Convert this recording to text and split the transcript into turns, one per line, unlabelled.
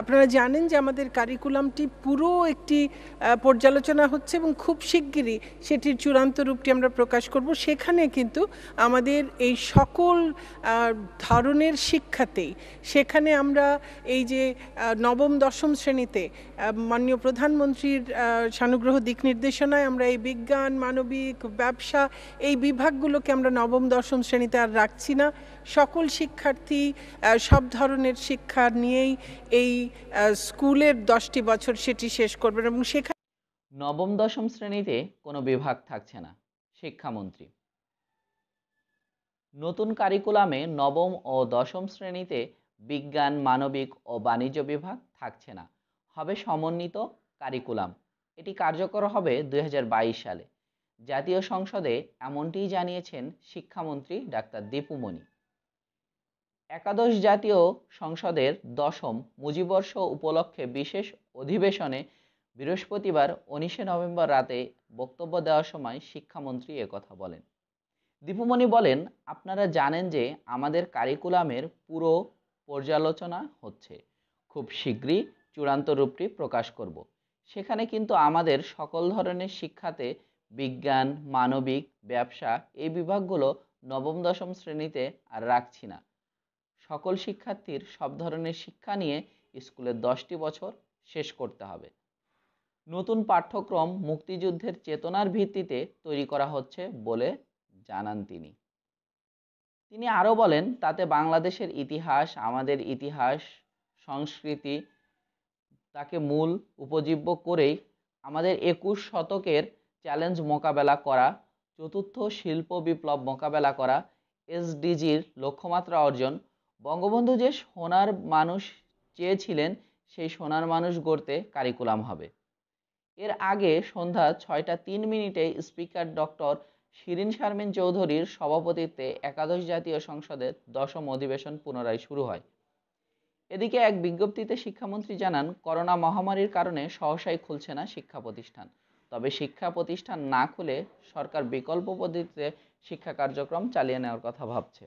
আপনারা জানেন যে আমাদের কারিকুলামটি পুরো একটি পর্যালোচনা হচ্ছে এবং খুব শিগগিরই সেটির চূড়ান্ত রূপটি আমরা প্রকাশ করব সেখানে কিন্তু আমাদের এই সকল ধরনের শিক্ষাতেই সেখানে আমরা এই যে নবম দশম শ্রেণীতে মাননীয় প্রধানমন্ত্রীর সানুগ্রহ দিক নির্দেশনায় আমরা এই বিজ্ঞান মানবিক ব্যবসা এই বিভাগগুলোকে আমরা নবম দশম শ্রেণীতে আর রাখছি না সকল শিক্ষার্থী সব ধরনের শিক্ষা নিয়েই এই স্কুলের দশটি বছর সেটি শেষ করবেন এবং সেখানে নবম দশম
শ্রেণীতে কোনো বিভাগ থাকছে না শিক্ষামন্ত্রী নতুন কারিকুলামে নবম ও দশম শ্রেণীতে বিজ্ঞান মানবিক ও বাণিজ্য বিভাগ থাকছে না হবে সমন্বিত কারিকুলাম এটি কার্যকর হবে দুই সালে জাতীয় সংসদে এমনটি জানিয়েছেন শিক্ষামন্ত্রী ডাক্তার দীপুমণি একাদশ জাতীয় সংসদের দশম মুজিবর্ষ উপলক্ষে বিশেষ অধিবেশনে বৃহস্পতিবার উনিশে নভেম্বর রাতে বক্তব্য দেওয়ার সময় শিক্ষামন্ত্রী কথা বলেন দীপুমণি বলেন আপনারা জানেন যে আমাদের কারিকুলামের পুরো পর্যালোচনা হচ্ছে খুব শীঘ্রই চূড়ান্ত রূপটি প্রকাশ করব সেখানে কিন্তু আমাদের সকল ধরনের শিক্ষাতে বিজ্ঞান মানবিক ব্যবসা এই বিভাগগুলো নবম দশম শ্রেণীতে আর রাখছি না সকল শিক্ষার্থীর সব ধরনের শিক্ষা নিয়ে স্কুলের দশটি বছর শেষ করতে হবে নতুন পাঠ্যক্রম মুক্তিযুদ্ধের চেতনার ভিত্তিতে তৈরি করা হচ্ছে বলে জানান তিনি তিনি আরও বলেন তাতে বাংলাদেশের ইতিহাস আমাদের ইতিহাস সংস্কৃতি তাকে মূল উপজীব্য করেই আমাদের একুশ শতকের চ্যালেঞ্জ মোকাবেলা করা চতুর্থ শিল্প বিপ্লব মোকাবেলা করা এসডিজির লক্ষ্যমাত্রা অর্জন বঙ্গবন্ধু যে সোনার মানুষ চেয়েছিলেন সেই সোনার মানুষ গড়তে কারিকুলাম হবে এর আগে সন্ধ্যা ছয়টা তিন মিনিটে স্পিকার ডক্টর শিরিন শারমিন চৌধুরীর সভাপতিত্বে একাদশ জাতীয় সংসদের দশম অধিবেশন পুনরায় শুরু হয় এদিকে এক বিজ্ঞপ্তিতে শিক্ষামন্ত্রী জানান করোনা মহামারীর কারণে সহসাই খুলছে না শিক্ষা প্রতিষ্ঠান তবে শিক্ষা প্রতিষ্ঠান না খুলে সরকার বিকল্প পদ্ধতিতে শিক্ষা কার্যক্রম চালিয়ে নেওয়ার কথা ভাবছে